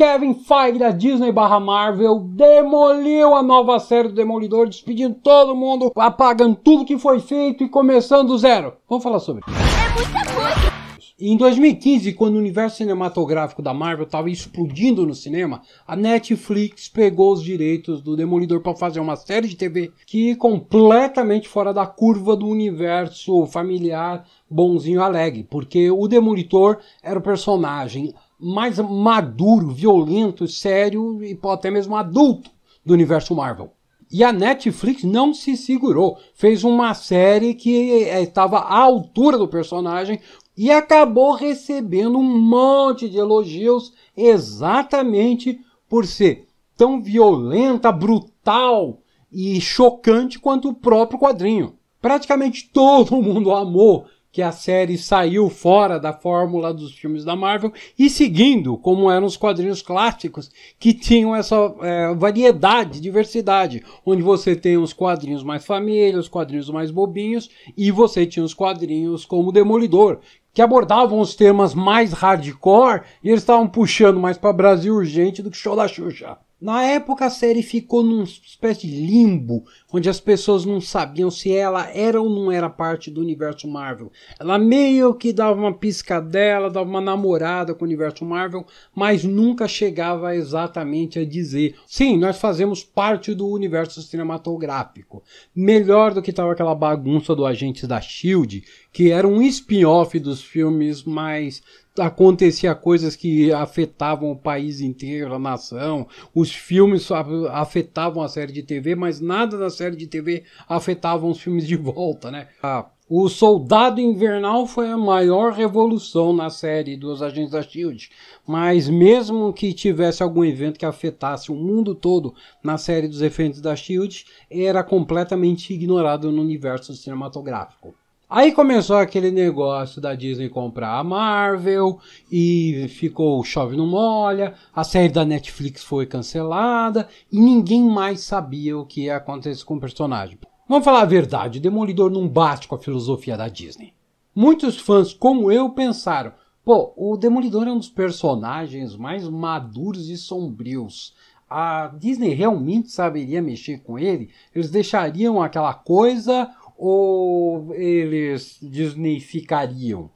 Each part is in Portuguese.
Kevin Feige da Disney barra Marvel demoliu a nova série do Demolidor, despedindo todo mundo, apagando tudo que foi feito e começando do zero. Vamos falar sobre isso. É muita coisa. Em 2015, quando o universo cinematográfico da Marvel estava explodindo no cinema, a Netflix pegou os direitos do Demolidor para fazer uma série de TV que completamente fora da curva do universo familiar bonzinho alegre, porque o Demolidor era o personagem mais maduro, violento, sério e até mesmo adulto do universo Marvel. E a Netflix não se segurou, fez uma série que é, estava à altura do personagem e acabou recebendo um monte de elogios exatamente por ser tão violenta, brutal e chocante quanto o próprio quadrinho. Praticamente todo mundo amou que a série saiu fora da fórmula dos filmes da Marvel e seguindo como eram os quadrinhos clássicos que tinham essa é, variedade, diversidade, onde você tem os quadrinhos mais família, os quadrinhos mais bobinhos e você tinha os quadrinhos como Demolidor, que abordavam os temas mais hardcore e eles estavam puxando mais para Brasil urgente do que show da Xuxa. Na época a série ficou numa espécie de limbo, onde as pessoas não sabiam se ela era ou não era parte do universo Marvel. Ela meio que dava uma piscadela, dava uma namorada com o universo Marvel, mas nunca chegava exatamente a dizer: sim, nós fazemos parte do universo cinematográfico. Melhor do que estava aquela bagunça do Agente da Shield, que era um spin-off dos filmes, mas acontecia coisas que afetavam o país inteiro, a nação. Os filmes afetavam a série de TV, mas nada da série de TV afetava os filmes de volta, né? Ah, o Soldado Invernal foi a maior revolução na série dos Agentes da Shield, mas mesmo que tivesse algum evento que afetasse o mundo todo na série dos Agentes da Shield, era completamente ignorado no universo cinematográfico. Aí começou aquele negócio da Disney comprar a Marvel e ficou chove no molha, a série da Netflix foi cancelada e ninguém mais sabia o que ia acontecer com o personagem. Vamos falar a verdade, Demolidor não bate com a filosofia da Disney. Muitos fãs como eu pensaram, pô, o Demolidor é um dos personagens mais maduros e sombrios a Disney realmente saberia mexer com ele, eles deixariam aquela coisa ou eles desnificariam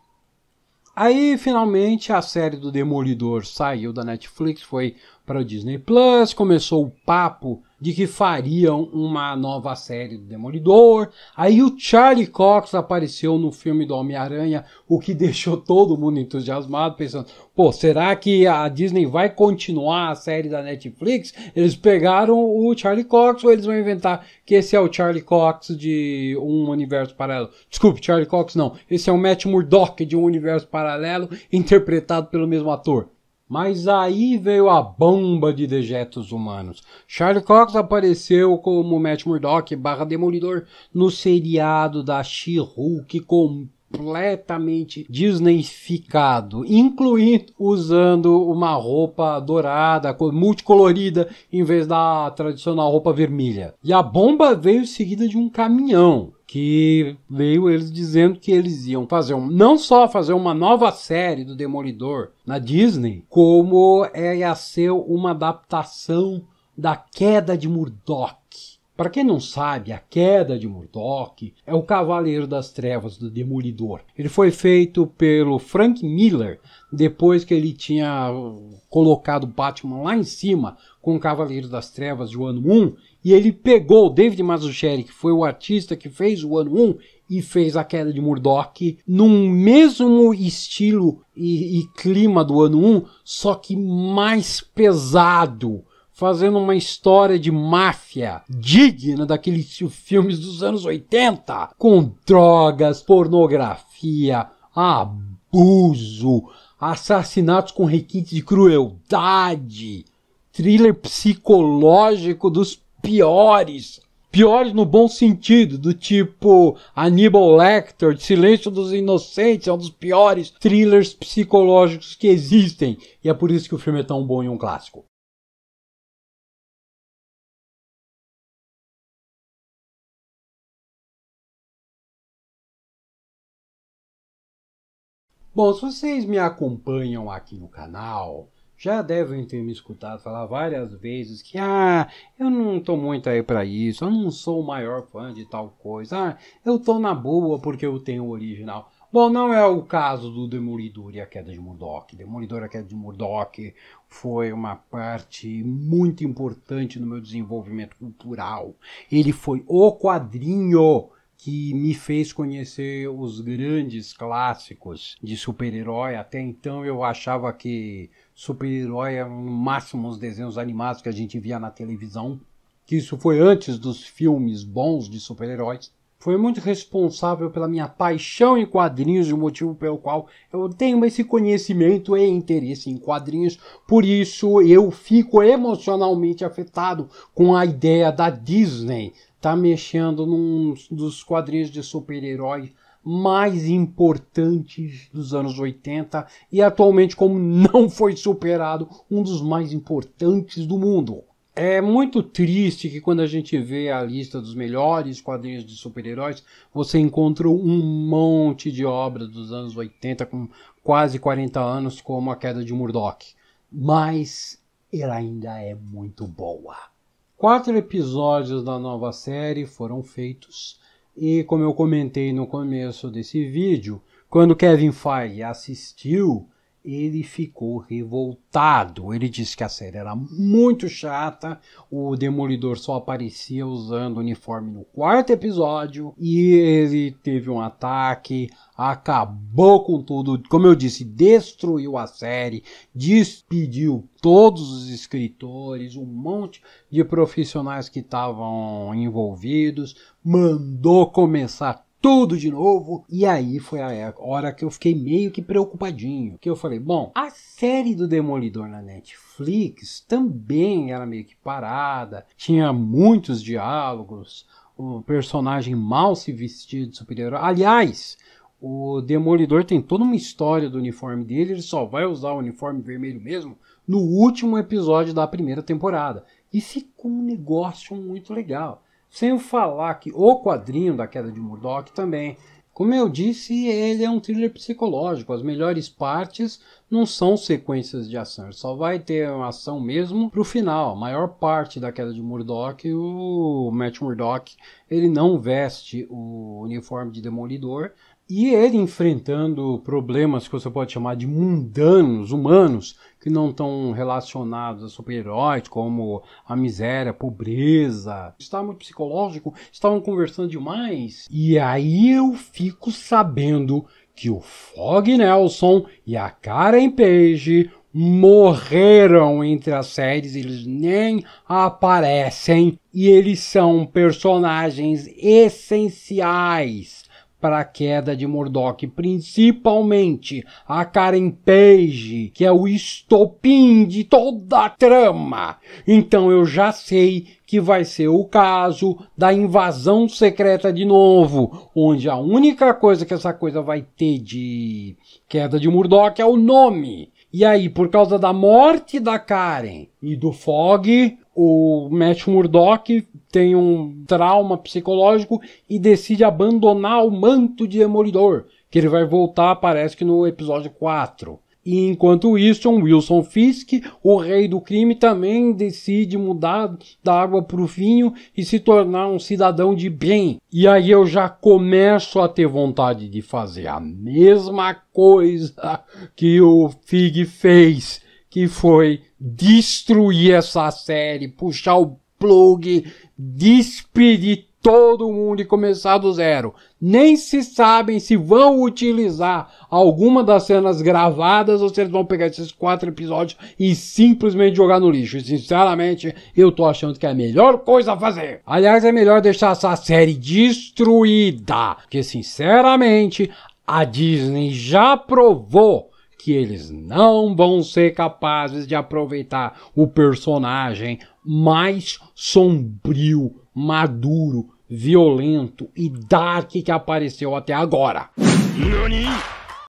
Aí finalmente a série do Demolidor saiu da Netflix, foi para o Disney Plus, começou o papo de que fariam uma nova série do Demolidor. Aí o Charlie Cox apareceu no filme do Homem-Aranha, o que deixou todo mundo entusiasmado, pensando: pô, será que a Disney vai continuar a série da Netflix? Eles pegaram o Charlie Cox ou eles vão inventar que esse é o Charlie Cox de um universo paralelo? Desculpe, Charlie Cox não. Esse é o Matt Murdock de um universo paralelo, interpretado pelo mesmo ator. Mas aí veio a bomba de dejetos humanos. Charlie Cox apareceu como Matt Murdock barra Demolidor no seriado da She-Hulk com completamente disneyficado, incluindo usando uma roupa dourada, multicolorida, em vez da tradicional roupa vermelha. E a bomba veio seguida de um caminhão que veio eles dizendo que eles iam fazer um, não só fazer uma nova série do Demolidor na Disney, como é, ia ser uma adaptação da queda de Murdoch. Para quem não sabe, a queda de Murdoch é o Cavaleiro das Trevas do Demolidor. Ele foi feito pelo Frank Miller depois que ele tinha colocado Batman lá em cima com o Cavaleiro das Trevas de ano 1 e ele pegou o David Mazzucchelli, que foi o artista que fez o ano 1 e fez a queda de Murdoch, num mesmo estilo e, e clima do ano 1, só que mais pesado fazendo uma história de máfia digna daqueles filmes dos anos 80, com drogas, pornografia, abuso, assassinatos com requinte de crueldade, thriller psicológico dos piores. Piores no bom sentido, do tipo Hannibal Lecter, Silêncio dos Inocentes, é um dos piores thrillers psicológicos que existem. E é por isso que o filme é tão bom e um clássico. Bom, se vocês me acompanham aqui no canal, já devem ter me escutado falar várias vezes que ah, eu não tô muito aí para isso, eu não sou o maior fã de tal coisa, ah, eu tô na boa porque eu tenho o original. Bom, não é o caso do Demolidor e a Queda de Murdoch. Demolidor e a Queda de Murdoch foi uma parte muito importante no meu desenvolvimento cultural. Ele foi o quadrinho que me fez conhecer os grandes clássicos de super-herói. Até então eu achava que super-herói eram é no máximo os desenhos animados que a gente via na televisão, que isso foi antes dos filmes bons de super-heróis. Foi muito responsável pela minha paixão em quadrinhos, o motivo pelo qual eu tenho esse conhecimento e interesse em quadrinhos. Por isso eu fico emocionalmente afetado com a ideia da Disney tá mexendo num dos quadrinhos de super-herói mais importantes dos anos 80 e atualmente, como não foi superado, um dos mais importantes do mundo. É muito triste que quando a gente vê a lista dos melhores quadrinhos de super-heróis, você encontra um monte de obras dos anos 80 com quase 40 anos, como A Queda de Murdoch. Mas ela ainda é muito boa. Quatro episódios da nova série foram feitos e, como eu comentei no começo desse vídeo, quando Kevin Feige assistiu ele ficou revoltado. Ele disse que a série era muito chata, o Demolidor só aparecia usando o uniforme no quarto episódio e ele teve um ataque, acabou com tudo, como eu disse, destruiu a série, despediu todos os escritores, um monte de profissionais que estavam envolvidos, mandou começar tudo de novo. E aí foi a hora que eu fiquei meio que preocupadinho. Que eu falei, bom, a série do Demolidor na Netflix também era meio que parada, tinha muitos diálogos, o personagem mal se vestia de superior. Aliás, o Demolidor tem toda uma história do uniforme dele, ele só vai usar o uniforme vermelho mesmo no último episódio da primeira temporada. E ficou um negócio muito legal. Sem falar que o quadrinho da queda de Murdoch também. Como eu disse, ele é um thriller psicológico. As melhores partes não são sequências de ação. só vai ter uma ação mesmo pro final. A maior parte da queda de Murdoch, o Matt Murdoch, ele não veste o uniforme de Demolidor, e ele enfrentando problemas que você pode chamar de mundanos, humanos, que não estão relacionados a super-heróis, como a miséria, a pobreza, estava muito psicológico, estavam conversando demais. E aí eu fico sabendo que o Fog Nelson e a Karen Page morreram entre as séries, eles nem aparecem e eles são personagens essenciais para a queda de Murdoch, principalmente a Karen Page, que é o estopim de toda a trama. Então eu já sei que vai ser o caso da invasão secreta de novo, onde a única coisa que essa coisa vai ter de queda de Murdoch é o nome. E aí, por causa da morte da Karen e do Fogg, o Matt Murdock tem um trauma psicológico e decide abandonar o manto de Demolidor, que ele vai voltar, parece que no episódio 4. E enquanto isso, Wilson Fisk, o rei do crime, também decide mudar da água para o vinho e se tornar um cidadão de bem. E aí eu já começo a ter vontade de fazer a mesma coisa que o Fig fez que foi destruir essa série, puxar o plug, despedir todo mundo e começar do zero. Nem se sabem se vão utilizar alguma das cenas gravadas ou se eles vão pegar esses quatro episódios e simplesmente jogar no lixo. E, sinceramente, eu tô achando que é a melhor coisa a fazer. Aliás, é melhor deixar essa série destruída, porque sinceramente, a Disney já provou que eles não vão ser capazes de aproveitar o personagem mais sombrio, maduro, violento e dark que apareceu até agora. Nani?